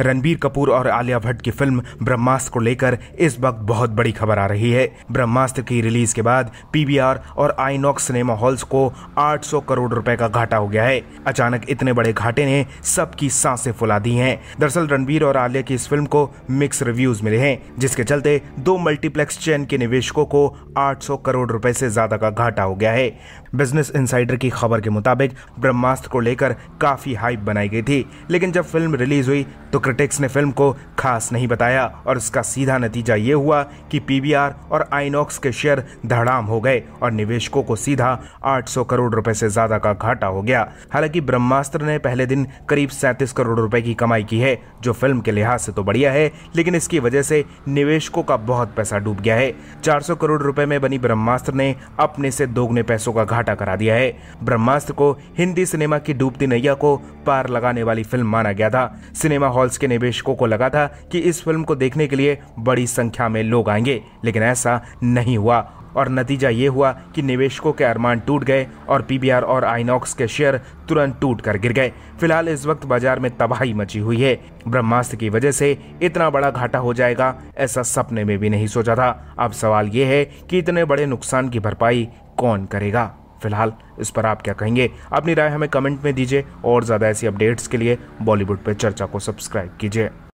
रणबीर कपूर और आलिया भट्ट की फिल्म ब्रह्मास्त्र को लेकर इस वक्त बहुत बड़ी खबर आ रही है ब्रह्मास्त्र की रिलीज के बाद पीवीआर और आईनॉक्स सिनेमा हॉल्स को 800 करोड़ रुपए का घाटा हो गया है अचानक इतने बड़े घाटे ने सबकी सांसें फुला दी हैं दरअसल रणबीर और आलिया की इस फिल्म को मिक्स रिव्यूज मिले हैं जिसके चलते दो मल्टीप्लेक्स चैन के निवेशकों को 800 करोड़ रुपए से ज्यादा का घाटा हो गया है बिजनेस इंसाइडर की खबर के मुताबिक ब्रह्मास्त्र को लेकर काफी हाइप बनाई गई थी लेकिन जब फिल्म रिलीज हुई तो क्रिटिक्स ने फिल्म को खास नहीं बताया और इसका सीधा नतीजा ये हुआ कि पीबीआर और आइनॉक्स के शेयर धड़ाम हो गए और निवेशकों को सीधा 800 करोड़ रुपए से ज्यादा का घाटा हो गया हालांकि ब्रह्मास्त्र ने पहले दिन करीब सैंतीस करोड़ रुपए की कमाई की है जो फिल्म के लिहाज से तो बढ़िया है लेकिन इसकी वजह से निवेशकों का बहुत पैसा डूब गया है चार करोड़ रूपए में बनी ब्रह्मास्त्र ने अपने से दोगुने पैसों का घाटा करा दिया है ब्रह्मास्त्र को हिंदी सिनेमा की डूबती नैया को पार लगाने वाली फिल्म माना गया था सिनेमा हॉल के निवेशकों को लगा था कि इस फिल्म को देखने के लिए बड़ी संख्या में लोग आएंगे लेकिन ऐसा नहीं हुआ और नतीजा ये हुआ कि निवेशकों के अरमान टूट गए और पीबीआर और आइनॉक्स के शेयर तुरंत टूट कर गिर गए फिलहाल इस वक्त बाजार में तबाही मची हुई है ब्रह्मास्त्र की वजह से इतना बड़ा घाटा हो जाएगा ऐसा सपने में भी नहीं सोचा था अब सवाल ये है कि इतने बड़े नुकसान की भरपाई कौन करेगा फिलहाल इस पर आप क्या कहेंगे अपनी राय हमें कमेंट में दीजिए और ज़्यादा ऐसी अपडेट्स के लिए बॉलीवुड पर चर्चा को सब्सक्राइब कीजिए